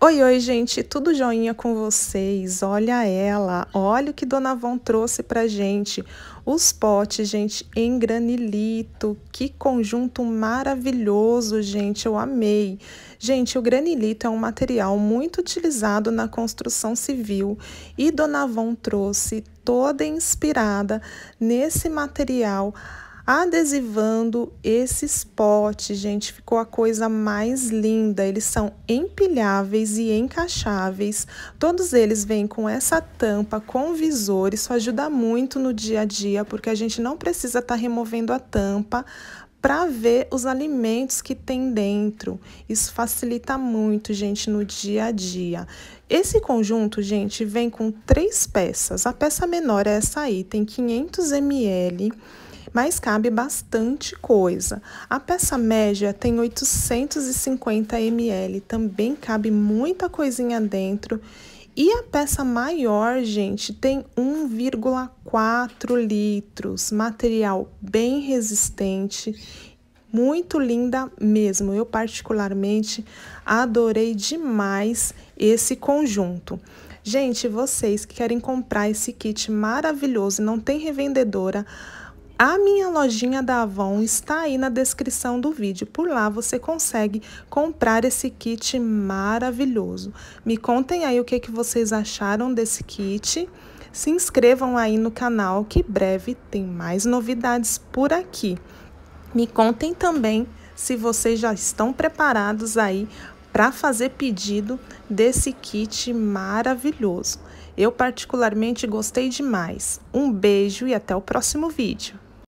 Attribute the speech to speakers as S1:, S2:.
S1: Oi, oi, gente, tudo joinha com vocês? Olha ela, olha o que Dona Von trouxe pra gente. Os potes, gente, em granilito. Que conjunto maravilhoso, gente, eu amei. Gente, o granilito é um material muito utilizado na construção civil e Dona Von trouxe toda inspirada nesse material adesivando esses potes, gente, ficou a coisa mais linda. Eles são empilháveis e encaixáveis. Todos eles vêm com essa tampa, com visor. Isso ajuda muito no dia a dia, porque a gente não precisa estar tá removendo a tampa para ver os alimentos que tem dentro. Isso facilita muito, gente, no dia a dia. Esse conjunto, gente, vem com três peças. A peça menor é essa aí, tem 500 ml mas cabe bastante coisa. A peça média tem 850 ml, também cabe muita coisinha dentro. E a peça maior, gente, tem 1,4 litros, material bem resistente muito linda mesmo. Eu particularmente adorei demais esse conjunto. Gente, vocês que querem comprar esse kit maravilhoso, e não tem revendedora, a minha lojinha da Avon está aí na descrição do vídeo. Por lá você consegue comprar esse kit maravilhoso. Me contem aí o que, que vocês acharam desse kit. Se inscrevam aí no canal que breve tem mais novidades por aqui. Me contem também se vocês já estão preparados aí para fazer pedido desse kit maravilhoso. Eu particularmente gostei demais. Um beijo e até o próximo vídeo.